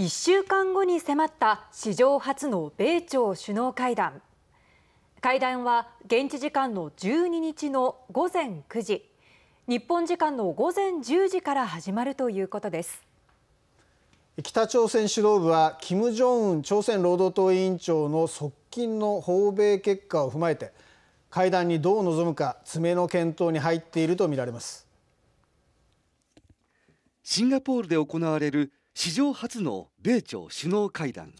1週間後に迫った史上初の米朝首脳会談会談は現地時間の12日の午前9時日本時間の午前10時から始まるということです北朝鮮指導部は金正恩朝鮮労働党委員長の側近の訪米結果を踏まえて会談にどう臨むか詰めの検討に入っているとみられますシンガポールで行われる史上初の米朝首脳会談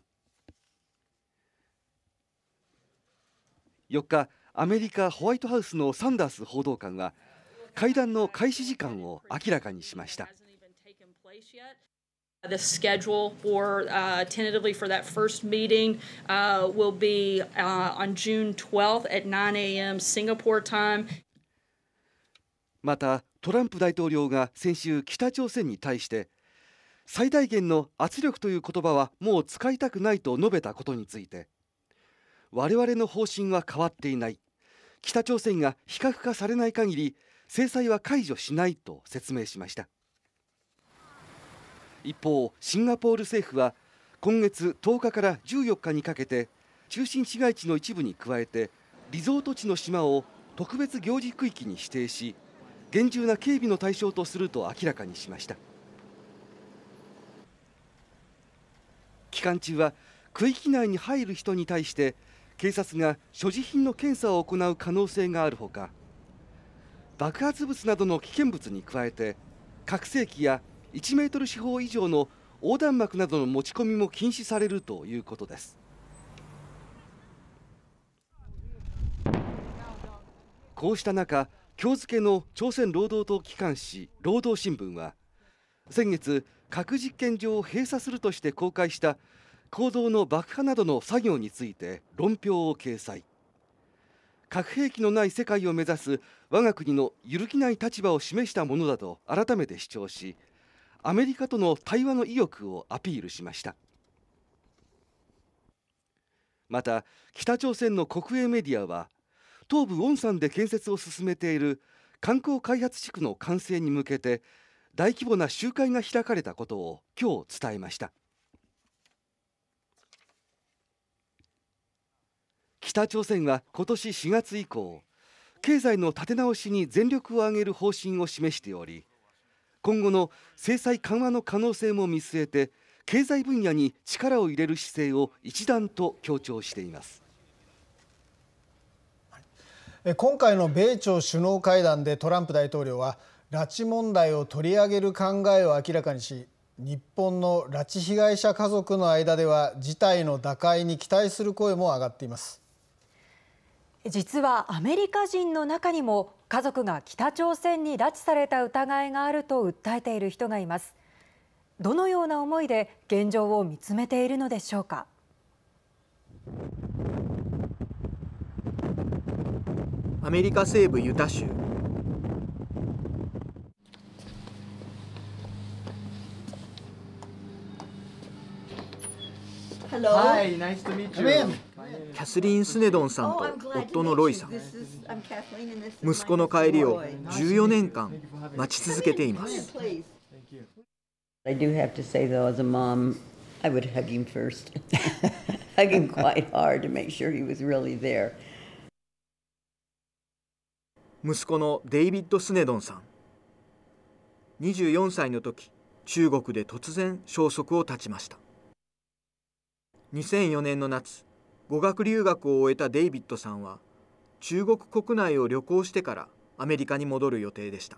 4日アメリカホワイトハウスのサンダース報道官は会談の開始時間を明らかにしました The schedule for uh, tentatively for that first meeting uh, will be uh, on June 12th at 9 a.m. Singapore time. またトランプ大統領が先週北朝鮮に対して最大限の圧力という言葉はもう使いたくないと述べたことについて我々の方針は変わっていない北朝鮮が非核化されない限り制裁は解除しないと説明しました一方シンガポール政府は今月10日から14日にかけて中心市街地の一部に加えてリゾート地の島を特別行事区域に指定し厳重な警備の対象とすると明らかにしました期間中は区域内に入る人に対して警察が所持品の検査を行う可能性があるほか爆発物などの危険物に加えて拡声器や1メートル四方以上の横断幕などの持ち込みも禁止されるということですこうした中今日付の朝鮮労働党機関紙労働新聞は先月核実験場を閉鎖するとして公開した坑道の爆破などの作業について論評を掲載核兵器のない世界を目指す我が国の揺るぎない立場を示したものだと改めて主張しアメリカとの対話の意欲をアピールしましたまた北朝鮮の国営メディアは東部ウォンサンで建設を進めている観光開発地区の完成に向けて大規模な集会が開かれたことを今日伝えました北朝鮮は今年4月以降経済の立て直しに全力を挙げる方針を示しており今後の制裁緩和の可能性も見据えて経済分野に力を入れる姿勢を一段と強調しています今回の米朝首脳会談でトランプ大統領は拉致問題を取り上げる考えを明らかにし日本の拉致被害者家族の間では事態の打開に期待する声も上がっています実はアメリカ人の中にも家族が北朝鮮に拉致された疑いがあると訴えている人がいますどのような思いで現状を見つめているのでしょうかアメリカ西部ユタ州キャスリーン・スネドンさんと夫のロイさん息子の帰りを14年間待ち続けています息子のデイビッド・スネドンさん24歳の時中国で突然消息を絶ちました2004年の夏語学留学を終えたデイビッドさんは中国国内を旅行してからアメリカに戻る予定でした。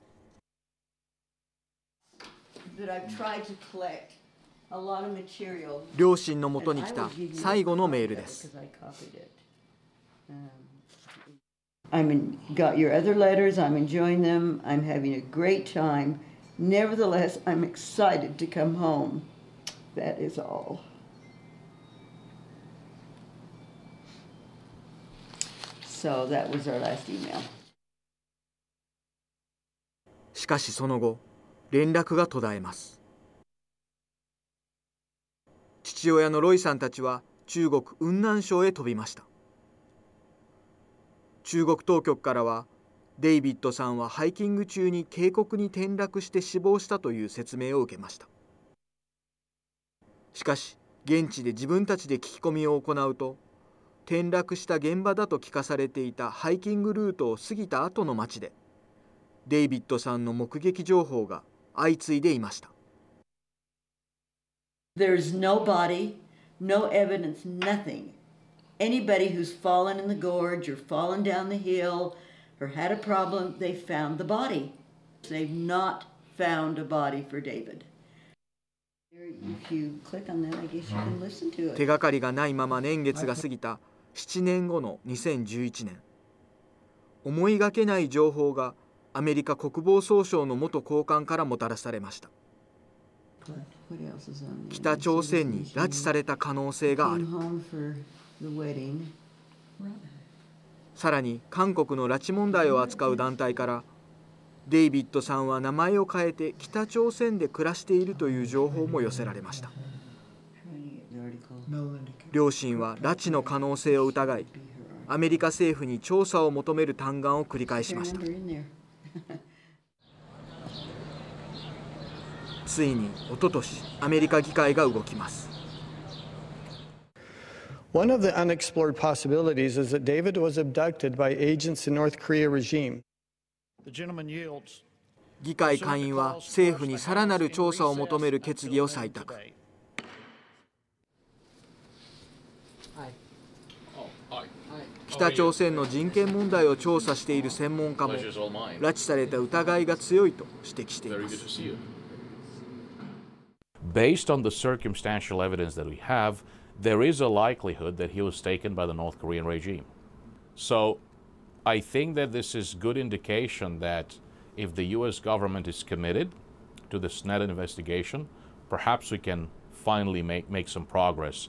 両親のもとに来た最後のメールです。I'm in, got your other letters. I'm enjoying them. I'm having a great time. Nevertheless, I'm excited to come home. That is all. So that was our last email. しかしその後、連絡が途絶えます。父親のロイさんたちは中国雲南省へ飛びました。中国当局からは、デイビッドさんはハイキング中に渓谷に転落して死亡したという説明を受けました。しかし、現地で自分たちで聞き込みを行うと、転落した現場だと聞かされていたハイキングルートを過ぎた後の町でデイビッドさんの目撃情報が相次いでいました。There is no body, no evidence, nothing. Anybody who's fallen in the gorge or fallen down the hill or had a problem, they found the body. They've not found a body for David. If you click on that, I guess you can listen to it. 手がかりがないまま年月が過ぎた。7年後の2011年思いがけない情報がアメリカ国防総省の元高官からもたらされました北朝鮮に拉致された可能性があるさらに韓国の拉致問題を扱う団体からデイビッドさんは名前を変えて北朝鮮で暮らしているという情報も寄せられました両親は拉致の可能性を疑いアメリカ政府に調査を求める嘆願を繰り返しましたついにおととしアメリカ議会が動きます One of the unexplored possibilities is that David was abducted by agents in North Korea regime. 議会下院は政府にさらなる調査を求める決議を採択。北朝鮮の人権問題を調査している専門家も拉致された疑いが強いと指摘しています。Based on the circumstantial evidence that we have, there is a likelihood that he was taken by the North Korean regime. So I think that this is good indication that if the US government is committed to the SNED investigation, perhaps we can finally make, make some progress.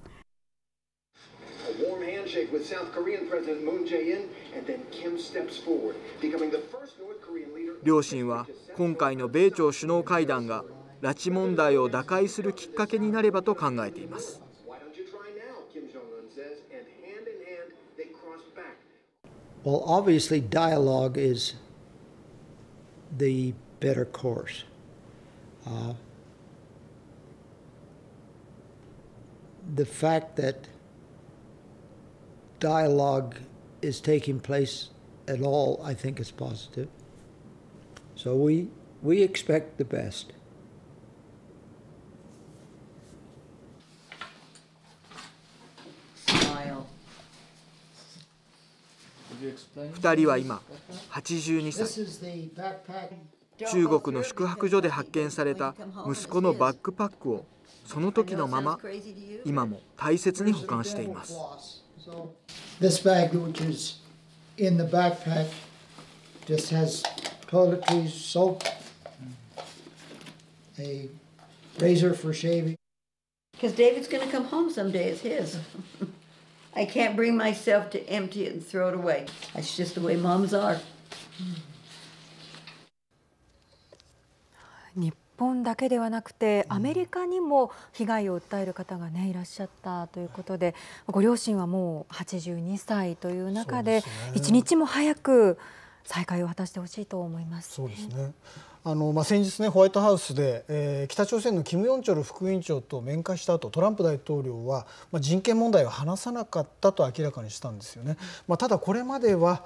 handshake with South Korean President Moon Jae-in, and then Kim steps forward, becoming the first North Korean leader. 両親は今回の米朝首脳会談が拉致問題を打開するきっかけになればと考えています。Well, obviously, dialogue is the better course. Uh, the fact that dialogue is taking place at all, I think is positive. So we, we expect the best. 2人は今82歳中国の宿泊所で発見された息子のバックパックをその時のまま今も大切に保管しています。So this bag, which is in the backpack, just has toiletries, soap, a razor for shaving. Because David's going to come home someday. It's his. I can't bring myself to empty it and throw it away. That's just the way moms are. 本だけではなくてアメリカにも被害を訴える方が、ね、いらっしゃったということでご両親はもう82歳という中で一日も早く再会を果たしてほしいと思います、ね、そうですねあのまあ、先日、ね、ホワイトハウスで、えー、北朝鮮のキム・ヨンチョル副委員長と面会した後トランプ大統領は、まあ、人権問題を話さなかったと明らかにしたんですよね。まあ、ただこれまでは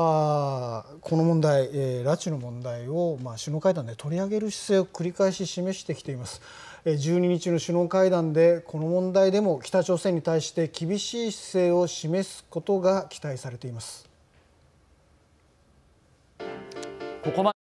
あこの問題、えー、拉致の問題を、まあ、首脳会談で取り上げる姿勢を繰り返し示してきています。12日の首脳会談でこの問題でも北朝鮮に対して厳しい姿勢を示すことが期待されています。ここま